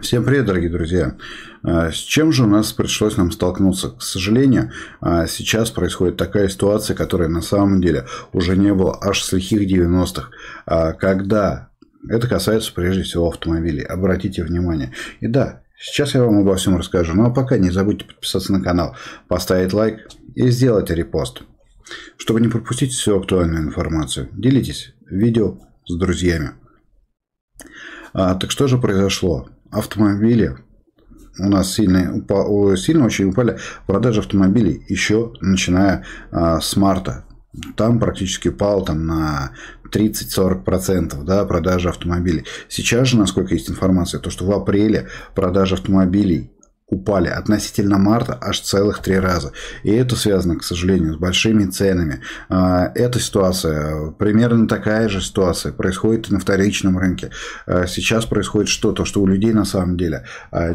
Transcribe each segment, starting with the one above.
Всем привет, дорогие друзья! А, с чем же у нас пришлось нам столкнуться? К сожалению, а, сейчас происходит такая ситуация, которая на самом деле уже не было аж с лихих 90-х, а, когда это касается прежде всего автомобилей. Обратите внимание. И да, сейчас я вам обо всем расскажу. Ну а пока не забудьте подписаться на канал, поставить лайк и сделать репост, чтобы не пропустить всю актуальную информацию. Делитесь видео с друзьями. А, так что же произошло? автомобили у нас сильно, упа, сильно очень упали продажи автомобилей еще начиная а, с марта. Там практически пал там, на 30-40% да, продажи автомобилей. Сейчас же, насколько есть информация, то что в апреле продажи автомобилей упали относительно марта аж целых три раза. И это связано, к сожалению, с большими ценами. А, эта ситуация, примерно такая же ситуация, происходит и на вторичном рынке. А, сейчас происходит что? То, что у людей на самом деле а,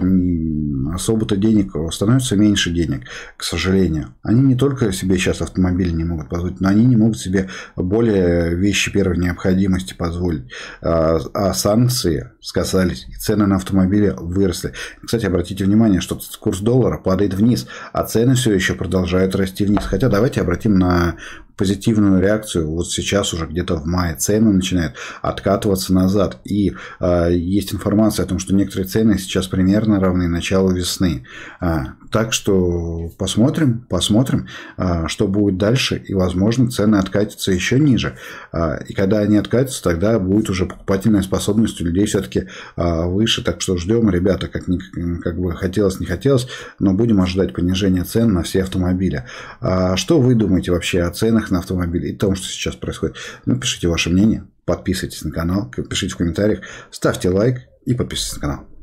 особо-то денег, становится меньше денег, к сожалению. Они не только себе сейчас автомобили не могут позволить, но они не могут себе более вещи первой необходимости позволить. А санкции сказались, и цены на автомобили выросли. Кстати, обратите внимание, что курс доллара падает вниз, а цены все еще продолжают расти вниз. Хотя давайте обратим на позитивную реакцию. Вот сейчас уже где-то в мае цены начинают откатываться назад. И э, есть информация о том, что некоторые цены сейчас примерно равны началу весны. А, так что посмотрим, посмотрим, а, что будет дальше. И, возможно, цены откатятся еще ниже. А, и когда они откатятся, тогда будет уже покупательная способность у людей все-таки а, выше. Так что ждем, ребята, как, ни, как бы хотелось, не хотелось, но будем ожидать понижения цен на все автомобили. А, что вы думаете вообще о ценах ценах на автомобиле и том, что сейчас происходит. Напишите ну, ваше мнение, подписывайтесь на канал, пишите в комментариях, ставьте лайк и подписывайтесь на канал.